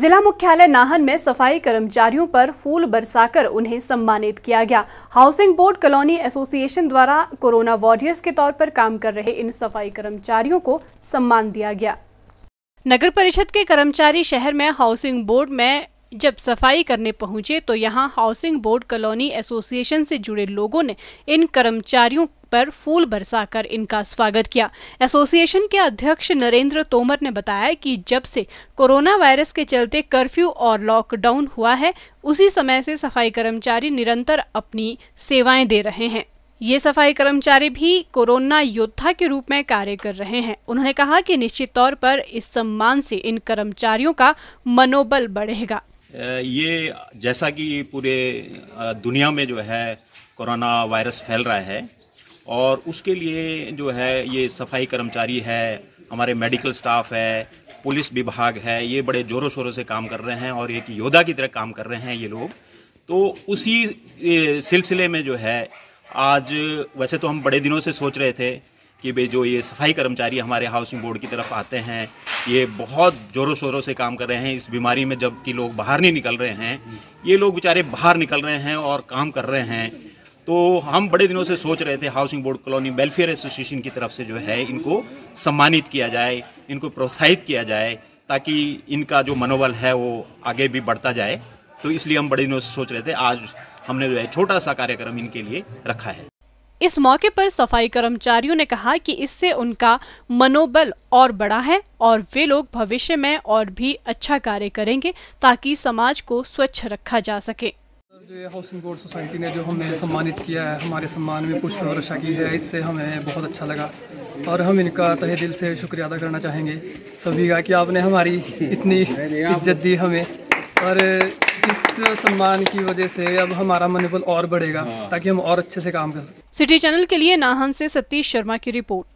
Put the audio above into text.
जिला मुख्यालय नाहन में सफाई कर्मचारियों पर फूल बरसाकर उन्हें सम्मानित किया गया हाउसिंग बोर्ड कॉलोनी एसोसिएशन द्वारा कोरोना वॉरियर्स के तौर पर काम कर रहे इन सफाई कर्मचारियों को सम्मान दिया गया नगर परिषद के कर्मचारी शहर में हाउसिंग बोर्ड में जब सफाई करने पहुंचे तो यहां हाउसिंग बोर्ड कॉलोनी एसोसिएशन से जुड़े लोगों ने इन कर्मचारियों पर फूल बरसाकर इनका स्वागत किया एसोसिएशन के अध्यक्ष नरेंद्र तोमर ने बताया कि जब से कोरोना वायरस के चलते कर्फ्यू और लॉकडाउन हुआ है उसी समय से सफाई कर्मचारी निरंतर अपनी सेवाएं दे रहे हैं ये सफाई कर्मचारी भी कोरोना योद्धा के रूप में कार्य कर रहे हैं उन्होंने कहा कि निश्चित तौर पर इस सम्मान से इन कर्मचारियों का मनोबल बढ़ेगा ये जैसा कि पूरे दुनिया में जो है कोरोना वायरस फैल रहा है और उसके लिए जो है ये सफाई कर्मचारी है हमारे मेडिकल स्टाफ है पुलिस विभाग है ये बड़े ज़ोरों शोरों से काम कर रहे हैं और एक योद्धा की तरह काम कर रहे हैं ये लोग तो उसी सिलसिले में जो है आज वैसे तो हम बड़े दिनों से सोच रहे थे कि भाई जो ये सफाई कर्मचारी हमारे हाउसिंग बोर्ड की तरफ आते हैं ये बहुत ज़ोरों शोरों से काम कर रहे हैं इस बीमारी में जबकि लोग बाहर नहीं निकल रहे हैं ये लोग बेचारे बाहर निकल रहे हैं और काम कर रहे हैं तो हम बड़े दिनों से सोच रहे थे housing board colony welfare association की तरफ से जो है इनको सम्मानित किया जाए इनको प्रोत्साहित किया जाए ताकि इनका जो मनोबल है वो आगे भी बढ़ता जाए तो इसलिए हम बड़े दिनों से सोच रहे थे आज हमने जो है छोटा सा कार्यक्रम इनके लिए रखा है इस मौके पर सफाई कर्मचारियों ने कहा कि इससे उनका मनोबल और बड़ा है और वे लोग भविष्य में और भी अच्छा कार्य करेंगे ताकि समाज को स्वच्छ रखा जा सके हाउसिंग बोर्ड सोसाइटी ने जो हमें सम्मानित किया है हमारे सम्मान में पुष्प वर्षा की है इससे हमें बहुत अच्छा लगा और हम इनका तहे दिल से शुक्रिया अदा करना चाहेंगे सभी का कि आपने हमारी इतनी इज्जत दी हमें और इस सम्मान की वजह से अब हमारा मनोबल और बढ़ेगा हाँ। ताकि हम और अच्छे से काम कर सकें सिटी चैनल के लिए नाहन से सतीश शर्मा की रिपोर्ट